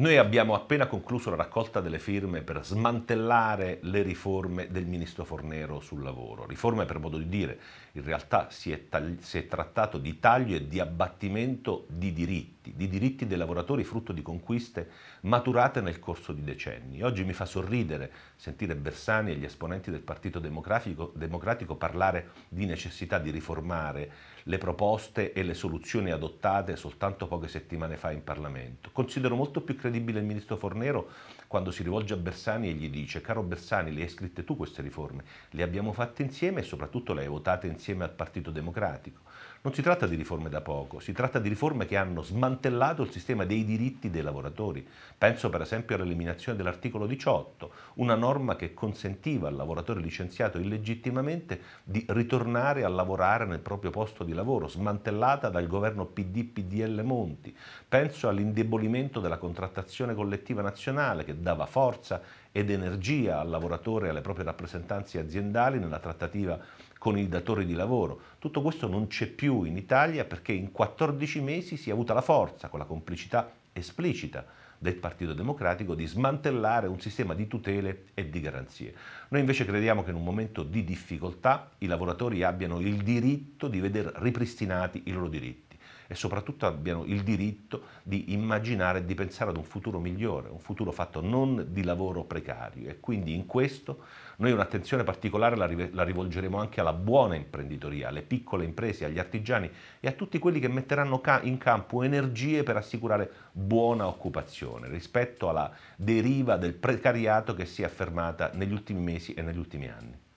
Noi abbiamo appena concluso la raccolta delle firme per smantellare le riforme del ministro Fornero sul lavoro. Riforme per modo di dire, in realtà si è, si è trattato di taglio e di abbattimento di diritti diritti, di diritti dei lavoratori frutto di conquiste maturate nel corso di decenni. Oggi mi fa sorridere sentire Bersani e gli esponenti del Partito Democratico, Democratico parlare di necessità di riformare le proposte e le soluzioni adottate soltanto poche settimane fa in Parlamento. Considero molto più credibile il ministro Fornero quando si rivolge a Bersani e gli dice caro Bersani le hai scritte tu queste riforme, le abbiamo fatte insieme e soprattutto le hai votate insieme al Partito Democratico. Non si tratta di riforme da poco, si tratta di riforme che hanno smantellato smantellato il sistema dei diritti dei lavoratori. Penso per esempio all'eliminazione dell'articolo 18, una norma che consentiva al lavoratore licenziato illegittimamente di ritornare a lavorare nel proprio posto di lavoro, smantellata dal governo PD-PDL Monti. Penso all'indebolimento della contrattazione collettiva nazionale che dava forza ed energia al lavoratore e alle proprie rappresentanze aziendali nella trattativa con il datore di lavoro. Tutto questo non c'è più in Italia perché in 14 mesi si è avuta la forza, con la complicità esplicita del Partito Democratico, di smantellare un sistema di tutele e di garanzie. Noi invece crediamo che in un momento di difficoltà i lavoratori abbiano il diritto di vedere ripristinati i loro diritti e soprattutto abbiano il diritto di immaginare, e di pensare ad un futuro migliore, un futuro fatto non di lavoro precario e quindi in questo noi un'attenzione particolare la, rivolgeremo anche alla buona imprenditoria, alle piccole imprese, agli artigiani e a tutti quelli che metteranno in campo energie per assicurare buona occupazione rispetto alla deriva del precariato che si è affermata negli ultimi mesi e negli ultimi anni.